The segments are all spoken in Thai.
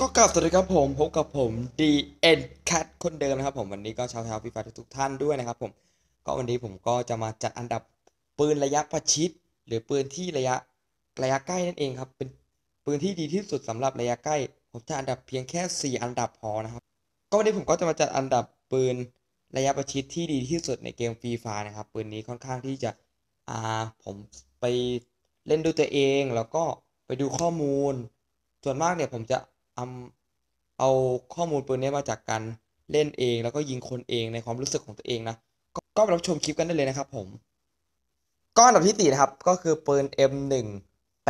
ก็กลับสวัสดีครับผมพบกับผม d อ็นแคคนเดิมนะครับผมวันนี้ก็ชาวชาวฟีฟ่าทุกท่านด้วยนะครับ ผมก็วันนี้ผมก็จะมาจัดอันดับปืนระยะประชิดหรือ ปืนที่ระยะระยะใกล้นั่นเองครับเป็นปืนที่ดีที่สุดสำหรับระยะใกล้ ผมจะอันดับเพียงแค่ 4 อันดับพอนะครับก็วันนี้ผมก็จะมาจัดอันดับปืนระยะประชิดที่ดีที่สุดในเกมฟรีฟานะครับปืนนี้ค่อนข้างที่จะอ่าผมไปเล่นดูตัวเอง แล้วก็ไปดูข้อมูล ส่วนมากเนี่ยผมจะเอาข้อมูลปืนนี้มาจากการเล่นเอง แล้วก็ยิงคนเองในความรู้สึกของตัวเองนะก็ไปรับชมคลิปกันได้เลยนะครับผมก้อนดับที่ตีนะครับก็คือปืน M1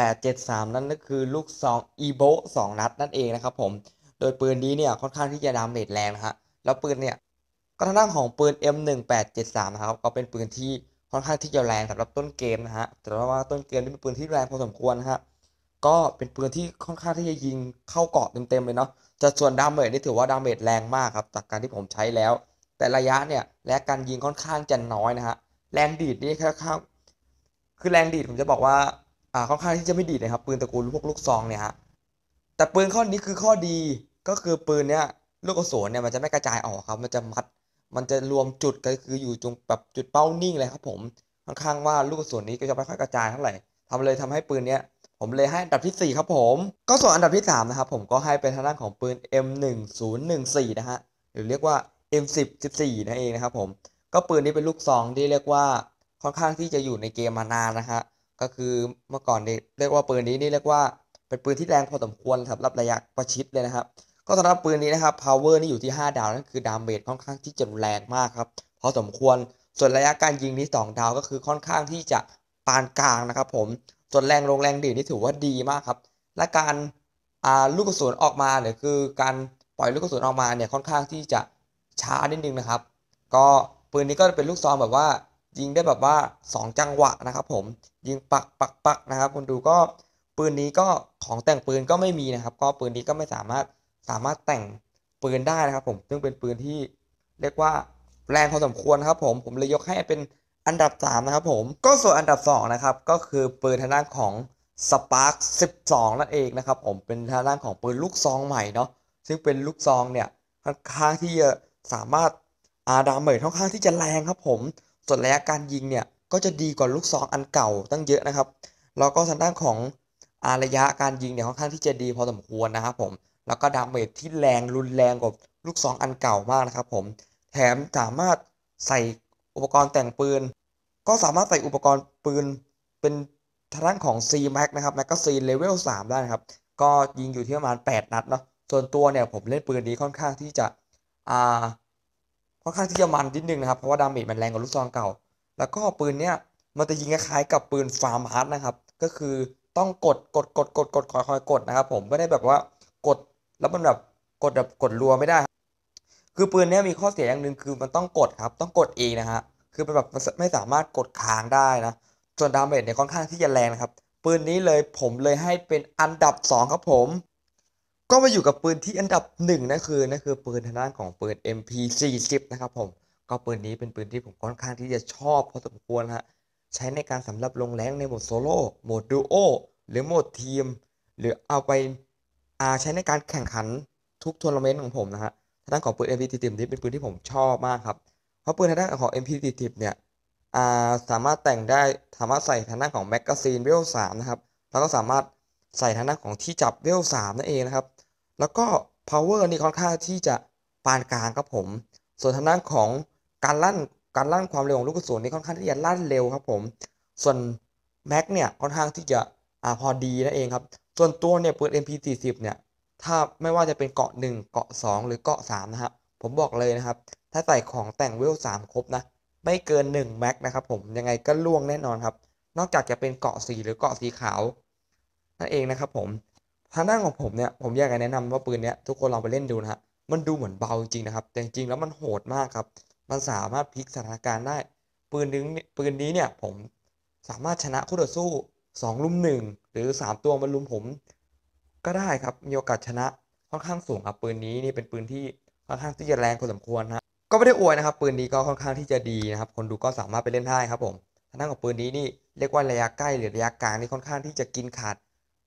873 นั่นก็คือลูกซอง Ebo 2นัดนั่นเองนะครับผมโดยปืนนี้เนี่ยค่อนข้างที่จะดาเมจแรงนะฮะแล้วปืนเนี่ยก็ทางด้านของปืน M1 873นะครับก็เป็นปืนที่ค่อนข้างที่จะแรงสำหรับต้นเกมนะฮะแต่ว่าต้นเกมนี่เป็นปืนที่แรงพอสมควรนะฮะก็เป็นปืนที่ค่อนข้างที่จะยิงเข้าเกาะเต็มๆเลยเนาะ จะส่วนดาเมจนี่ถือว่าดาเมจแรงมากครับ จากการที่ผมใช้แล้ว แต่ระยะเนี่ยและการยิงค่อนข้างจะน้อยนะฮะ แรงดีดนี่ค่อนข้าง คือแรงดีดผมจะบอกว่าอ่าค่อนข้างที่จะไม่ดีดนะครับปืนตระกูลพวกลูกซองเนี่ยฮะ แต่ปืนข้อนี้คือข้อดีก็คือปืนเนี่ยลูกกระสุนเนี่ยมันจะไม่กระจายออกครับ มันจะมัด มันจะรวมจุดก็คืออยู่จุงแบบจุดเป้านิ่งเลยครับผม ค่อนข้างว่าลูกกระสุนนี้ก็จะไม่ค่อยกระจายเท่าไหร่ทำเลยทำให้ปืนเนี้ยผมเลยให้อันดับที่4ครับผม ก็ส่วนอันดับที่3นะครับผมก็ให้เป็นทางด้านของปืน M1014 นะฮะ หรือเรียกว่า M1014 นั่นเองนะครับผม ก็ปืนนี้เป็นลูกซองที่เรียกว่าค่อนข้างที่จะอยู่ในเกมมานานนะฮะ ก็คือเมื่อก่อนเรียกว่าปืนนี้นี่เรียกว่าเป็นปืนที่แรงพอสมควรสำหรับระยะประชิดเลยนะครับ ก็สำหรับปืนนี้นะครับ พาวเวอร์นี่อยู่ที่ 5 ดาวนั่นคือดาเมจค่อนข้างที่จะแรงมากครับ พอสมควร ส่วนระยะการยิงนี่2ดาว ก็คือค่อนข้างที่จะปานกลางนะครับผมส่วนแรงลงแรงดีนี่ถือว่าดีมากครับ และการลูกกระสุนออกมาหรือคือการปล่อยลูกกระสุนออกมาเนี่ยค่อนข้างที่จะช้านิดนึงนะครับ ก็ปืนนี้ก็เป็นลูกซองแบบว่า ยิงได้แบบว่า 2 จังหวะนะครับ ผมยิงปักปักปักนะครับคุณดูก็ปืนนี้ก็ของแต่งปืนก็ไม่มีนะครับ ก็ปืน นี้ก็ไม่สามารถสามารถแต่งปืนได้นะครับ ผมซึ่งเป็นปืนที่ เรียกว่าแรงพอสมควรครับผมผมเลยยกให้เป็นอันดับ3นะครับผมก็ส่วนอันดับ2นะครับก็คือปืนทางด้านของ Spark 12 นั่นเองนะครับผมเป็นทางด้านของปืนลูกซองใหม่เนาะซึ่งเป็นลูกซองเนี่ยค่อนข้างที่จะสามารถอาดามเมทค่อนข้างที่จะแรงครับผมส่วนระยะการยิงเนี่ยก็จะดีกว่าลูกซองอันเก่าตั้งเยอะนะครับแล้วก็ทางด้านของอาระยะการยิงเนี่ยค่อนข้างที่จะดีพอสมควรนะครับผมแล้วก็ดามเมทที่แรงรุนแรงกว่าลูกซองอันเก่ามากนะครับผมแถมสามารถใส่อุปกรณ์แต่งปืนก็สามารถใส่อุปกรณ์ปืนเป็นทางด้านของ C Max นะครับแมกกาซีนเลเวล3ได้นะครับ ก็ยิงอยู่ที่ประมาณ 8 นัดเนาะส่วนตัวเนี่ยผมเล่นปืนนี้ค่อนข้างที่จะ อ่าค่อนข้างที่จะมันนิดนึงนะครับ เพราะว่าดามิมันแรงกว่าลูกซองเก่า แล้วก็ปืนเนี่ยมันจะยิงคล้ายกับปืนฟาร์มฮาร์ดนะครับ ก็คือต้องกดกดกดกดกดคอยคอยกดนะครับ ผมไม่ได้แบบว่ากดแล้วมันแบบกดแบบกดรัวไม่ได้คือปืนเนี้ยมีข้อเสียอย่างหนึ่งคือมันต้องกดครับต้องกดเองนะฮะคือเป็นแบบไม่สามารถกดค้างได้นะส่วนดาเมจเนี่ยค่อนข้างที่จะแรงนะครับปืนนี้เลยผมเลยให้เป็นอันดับ2ครับผมก็มาอยู่กับปืนที่อันดับ1นั่นคือนั่นคือปืนทางด้านของปืน MP40 นะครับผมก็ปืนนี้เป็นปืนที่ผมค่อนข้างที่จะชอบพอสมควรฮะใช้ในการสำหรับลงแรงในโหมดโซโล่โหมดดูโอหรือโหมดทีมหรือเอาไปอาใช้ในการแข่งขันทุกทัวร์นาเมนต์ของผมนะฮะทางด้านของปืน m p 4ตินี้เป็นปืนที่ผมชอบมากครับ เพราะปืนทางด้านของ m p 4ติเนี่ยสามารถแต่งได้สามารถใส่ทางด้านของแมกกาซีนเวลสามนะครับแล้วก็สามารถใส่ทางด้านของที่จับเวลสามนั่นเองนะครับ แล้วก็ power นี่ค่อนข้างที่จะปานกลางครับผม ส่วนทางด้านของการลั่น การลั่นความเร็วของลูกกระสุนนี่ค่อนข้างที่จะลั่นเร็วครับผม ส่วนแม็กเนี่ยค่อนข้างที่จะอพอดีนั่นเองครับ ส่วนตัวเนี่ยปืน MP40 เนี่ยถ้าไม่ว่าจะเป็นเกาะ 1 เกาะ 2 หรือเกาะ3นะครับผมบอกเลยนะครับ ถ้าใส่ของแต่งเวล3ครบนะไม่เกิน1แม็กนะครับผมยังไงก็ล่วงแน่นอนครับนอกจากจะเป็นเกาะสีหรือเกาะสีขาวนั่นเองนะครับผมทางด้านของผมเนี่ยผมอยากจะแนะนำว่าปืนเนี้ยทุกคนลองไปเล่นดูนะฮะมันดูเหมือนเบาจริงนะครับแต่จริงแล้วมันโหดมากครับมันสามารถพลิกสถานการณ์ได้ ปืนนึงปืนนี้เนี่ยผมสามารถชนะคู่ต่อสู้2ลุมหนึ่งหรือ 3 ตัวมนลุมผมก็ได้ครับมีโอกาสชนะค่อนข้างสูงครับปืนนี้นี่เป็นปืนที่ค่อนข้างที่จะแรงพอสมควรนะก็ไม่ได้อวยนะครับปืนนี้ก็ค่อนข้างที่จะดีนะครับคนดูก็สามารถไปเล่นได้ครับผมทางด้านของปืนนี้นี่เรียกว่าระยะใกล้หรือระยะกลางนี่ค่อนข้างที่จะกินขาด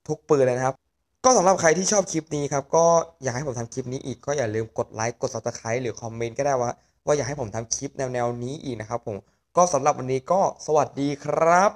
ทุกปืนเลยนะครับ ก็สำหรับใครที่ชอบคลิปนี้ครับก็อยากให้ผมทำคลิปนี้อีกก็อย่าลืมกดไลค์กดซับสไครต์หรือคอมเมนต์ก็ได้ว่าว่าอยากให้ผมทำคลิปแนววนี้อีกนะครับผมก็สำหรับวันนี้ก็สวัสดีครับ